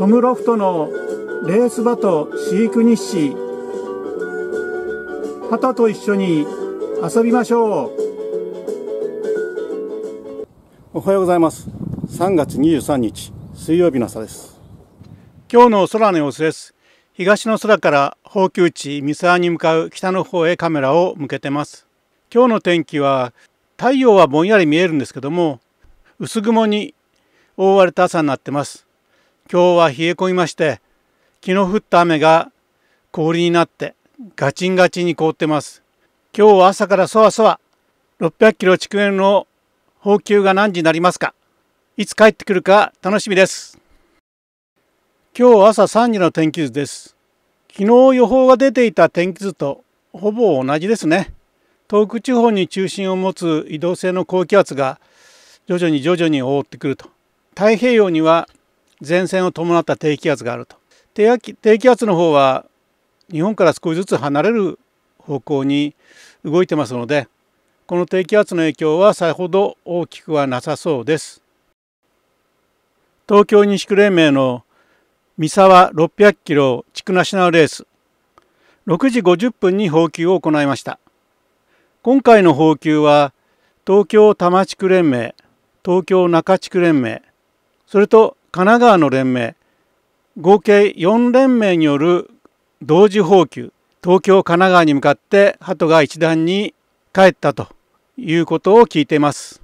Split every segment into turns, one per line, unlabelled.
トムロフトのレース場と飼育日誌旗と一緒に遊びましょうおはようございます3月23日水曜日の朝です今日の空の様子です東の空から宝久地三沢に向かう北の方へカメラを向けてます今日の天気は太陽はぼんやり見えるんですけども薄雲に覆われた朝になってます今日は冷え込みまして昨日降った雨が氷になってガチンガチンに凍ってます今日は朝からそわそわ600キロ地区の放給が何時になりますかいつ帰ってくるか楽しみです今日朝3時の天気図です昨日予報が出ていた天気図とほぼ同じですね東北地方に中心を持つ移動性の高気圧が徐々に徐々に覆ってくると太平洋には前線を伴った低気圧があると低気圧の方は日本から少しずつ離れる方向に動いてますのでこの低気圧の影響はさほど大きくはなさそうです東京西区連盟の三沢600キロ地区ナショナルレース6時50分に放給を行いました今回の放給は東京多摩地区連盟東京中地区連盟それと神奈川の連盟合計4連盟による同時放給東京神奈川に向かって鳩が一段に帰ったということを聞いています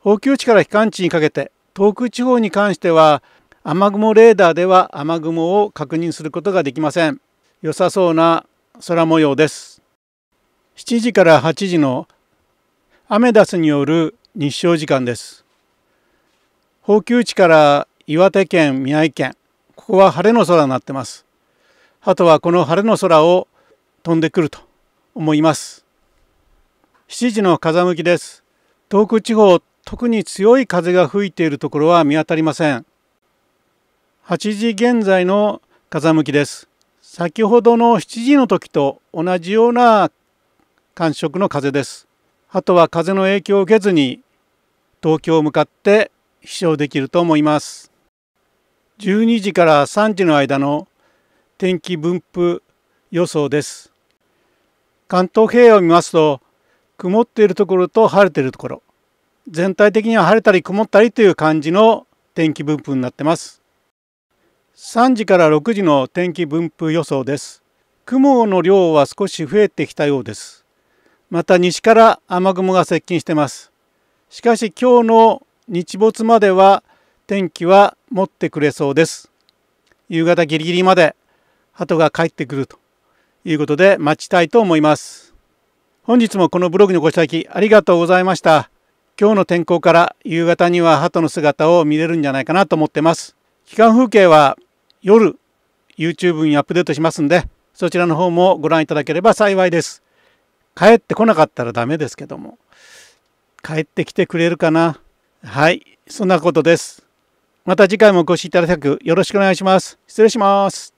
補給地から帰還地にかけて東北地方に関しては雨雲レーダーでは雨雲を確認することができません良さそうな空模様です7時から8時のアメダスによる日照時間です補給地から岩手県、宮城県、ここは晴れの空になってます。あとはこの晴れの空を飛んでくると思います。7時の風向きです。東北地方、特に強い風が吹いているところは見当たりません。8時現在の風向きです。先ほどの7時の時と同じような感触の風です。あとは風の影響を受けずに東京を向かって飛翔できると思います。12時から3時の間の天気分布予想です。関東平野を見ますと曇っているところと晴れているところ全体的には晴れたり曇ったりという感じの天気分布になってます。3時から6時の天気分布予想です。雲の量は少し増えてきたようです。また西から雨雲が接近してます。しかし今日の日没までは天気は持ってくれそうです夕方ギリギリまで鳩が帰ってくるということで待ちたいと思います本日もこのブログにご視聴ありがとうございました今日の天候から夕方には鳩の姿を見れるんじゃないかなと思ってます期間風景は夜 YouTube にアップデートしますんでそちらの方もご覧いただければ幸いです帰ってこなかったらダメですけども帰ってきてくれるかなはいそんなことですまた次回もお越しいただきよろしくお願いします。失礼します。